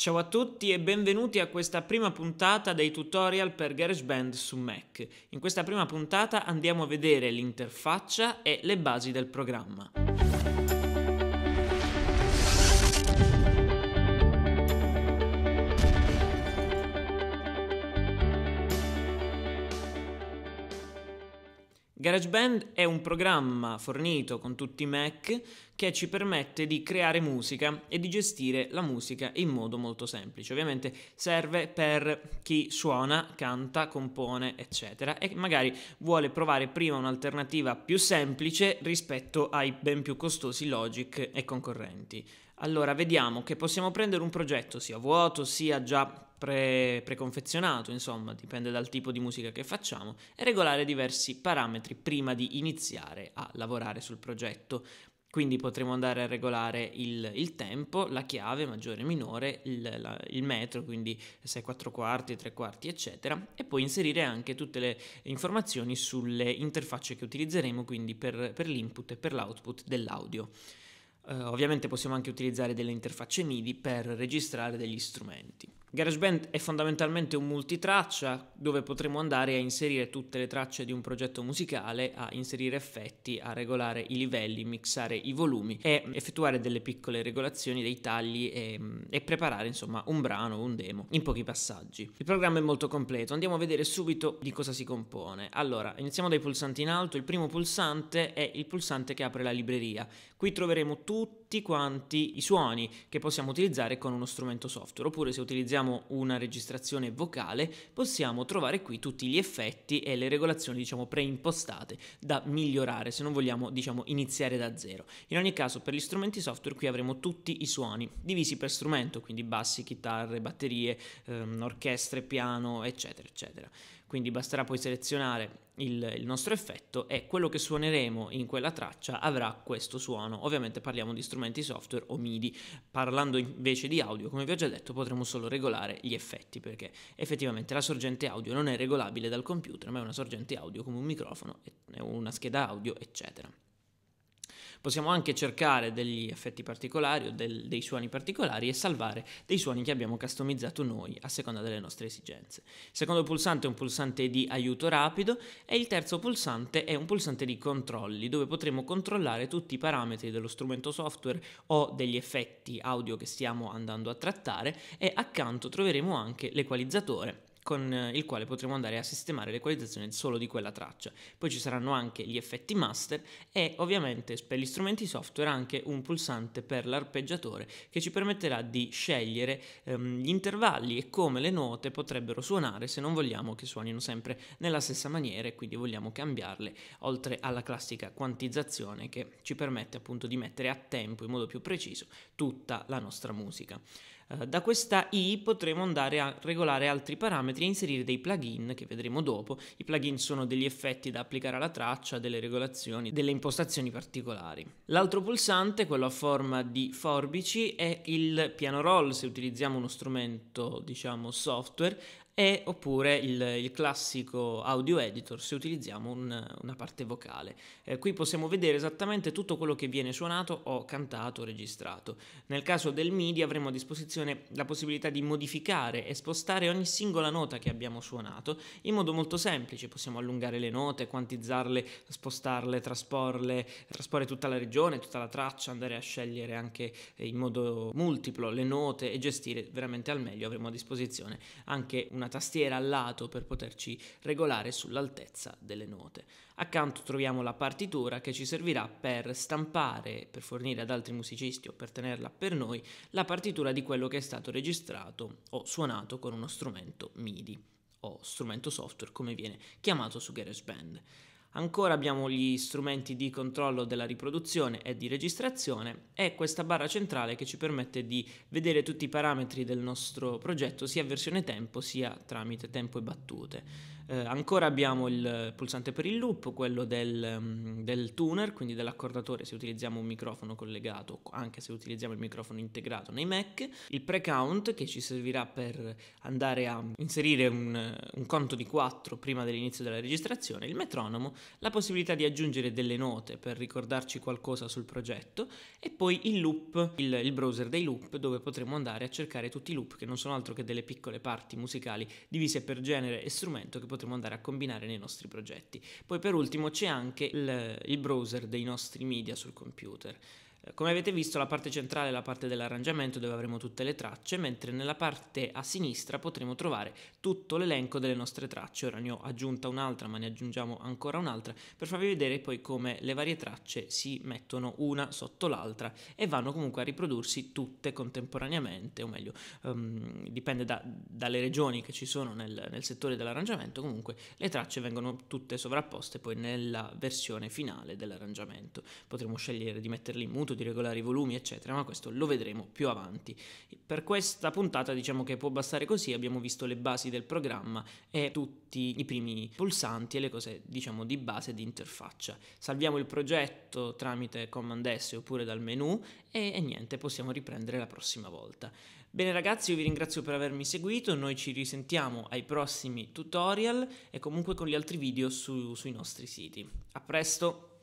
Ciao a tutti e benvenuti a questa prima puntata dei tutorial per GarageBand su Mac. In questa prima puntata andiamo a vedere l'interfaccia e le basi del programma. GarageBand è un programma fornito con tutti i Mac che ci permette di creare musica e di gestire la musica in modo molto semplice. Ovviamente serve per chi suona, canta, compone, eccetera e magari vuole provare prima un'alternativa più semplice rispetto ai ben più costosi Logic e concorrenti. Allora vediamo che possiamo prendere un progetto sia vuoto sia già pre- preconfezionato, insomma, dipende dal tipo di musica che facciamo, e regolare diversi parametri prima di iniziare a lavorare sul progetto. Quindi potremo andare a regolare il, il tempo, la chiave maggiore e minore, il, la, il, metro, quindi se 4 quarti, 3 quarti, eccetera, e poi inserire anche tutte le informazioni sulle interfacce che utilizzeremo, quindi per, per l'input e per l'output dell'audio. Uh, ovviamente possiamo anche utilizzare delle interfacce MIDI per registrare degli strumenti. GarageBand è fondamentalmente un multitraccia dove potremo andare a inserire tutte le tracce di un progetto musicale, a inserire effetti, a regolare i livelli, mixare i volumi e effettuare delle piccole regolazioni, dei tagli e, mm, e preparare insomma un brano, un demo in pochi passaggi. Il programma è molto completo, andiamo a vedere subito di cosa si compone. Allora, iniziamo dai pulsanti in alto, il primo pulsante è il pulsante che apre la libreria. Qui troveremo tutti people tutti quanti i suoni che possiamo utilizzare con uno strumento software, oppure se utilizziamo una registrazione vocale possiamo trovare qui tutti gli effetti e le regolazioni diciamo preimpostate da migliorare se non vogliamo diciamo iniziare da zero. In ogni caso per gli strumenti software qui avremo tutti i suoni divisi per strumento, quindi bassi, chitarre, batterie, ehm, orchestre, piano, eccetera, eccetera. Quindi basterà poi selezionare il, il nostro effetto e quello che suoneremo in quella traccia avrà questo suono. Ovviamente parliamo di strumenti strumenti software o MIDI. Parlando invece di audio, come vi ho già detto, potremo solo regolare gli effetti perché effettivamente la sorgente audio non è regolabile dal computer, ma è una sorgente audio come un microfono, una scheda audio, eccetera. Possiamo anche cercare degli effetti particolari o del, dei suoni particolari e salvare dei suoni che abbiamo customizzato noi a seconda delle nostre esigenze. Il secondo pulsante è un pulsante di aiuto rapido e il terzo pulsante è un pulsante di controlli dove potremo controllare tutti i parametri dello strumento software o degli effetti audio che stiamo andando a trattare e accanto troveremo anche l'equalizzatore con eh, il quale potremo andare a sistemare l'equalizzazione solo di quella traccia. Poi ci saranno anche gli effetti master e ovviamente per gli strumenti software anche un pulsante per l'arpeggiatore che ci permetterà di scegliere ehm, gli intervalli e come le note potrebbero suonare se non vogliamo che suonino sempre nella stessa maniera e quindi vogliamo cambiarle oltre alla classica quantizzazione che ci permette appunto di mettere a tempo in modo più preciso tutta la nostra musica. Eh, da questa i potremo andare a regolare altri parametri e inserire dei plugin che vedremo dopo. I plugin sono degli effetti da applicare alla traccia, delle regolazioni, delle impostazioni particolari. L'altro pulsante, quello a forma di forbici, è il piano roll se utilizziamo uno strumento diciamo software e oppure il, il classico audio editor se utilizziamo un, una parte vocale. Eh, qui possiamo vedere esattamente tutto quello che viene suonato o cantato o registrato. Nel caso del MIDI avremo a disposizione la possibilità di modificare e spostare ogni singola nota che abbiamo suonato in modo molto semplice, possiamo allungare le note, quantizzarle, spostarle, trasporle, trasporre tutta la regione, tutta la traccia, andare a scegliere anche in modo multiplo le note e gestire veramente al meglio. Avremo a disposizione anche una una tastiera al lato per poterci regolare sull'altezza delle note. Accanto troviamo la partitura che ci servirà per stampare, per fornire ad altri musicisti o per tenerla per noi, la partitura di quello che è stato registrato o suonato con uno strumento MIDI o strumento software come viene chiamato su GarageBand. Ancora abbiamo gli strumenti di controllo della riproduzione e di registrazione e questa barra centrale che ci permette di vedere tutti i parametri del nostro progetto sia versione tempo sia tramite tempo e battute. Eh, ancora abbiamo il pulsante per il loop, quello del, mm, del tuner, quindi dell'accordatore se utilizziamo un microfono collegato, anche se utilizziamo il microfono integrato nei Mac, il pre-count che ci servirà per andare a inserire un, un conto di 4 prima dell'inizio della registrazione, il metronomo, la possibilità di aggiungere delle note per ricordarci qualcosa sul progetto e poi il loop, il, il browser dei loop dove potremo andare a cercare tutti i loop che non sono altro che delle piccole parti musicali divise per genere e strumento che potremo potremo andare a combinare nei nostri progetti. Poi per ultimo c'è anche il, il browser dei nostri media sul computer. Eh, come avete visto la parte centrale è la parte dell'arrangiamento dove avremo tutte le tracce, mentre nella parte a sinistra potremo trovare tutto l'elenco delle nostre tracce. Ora ne ho aggiunta un'altra ma ne aggiungiamo ancora un'altra per farvi vedere poi come le varie tracce si mettono una sotto l'altra e vanno comunque a riprodursi tutte contemporaneamente, o meglio um, dipende da, dalle regioni che ci sono nel, nel settore dell'arrangiamento, comunque le tracce vengono tutte sovrapposte poi nella versione finale dell'arrangiamento. Potremo scegliere di metterli in mutuo tenuto di regolare i volumi, eccetera, ma questo lo vedremo più avanti. Per questa puntata diciamo che può bastare così, abbiamo visto le basi del programma e tutti i primi pulsanti e le cose diciamo di base di interfaccia. Salviamo il progetto tramite Command S oppure dal menu e, e niente, possiamo riprendere la prossima volta. Bene ragazzi, io vi ringrazio per avermi seguito, noi ci risentiamo ai prossimi tutorial e comunque con gli altri video su, sui nostri siti. A presto!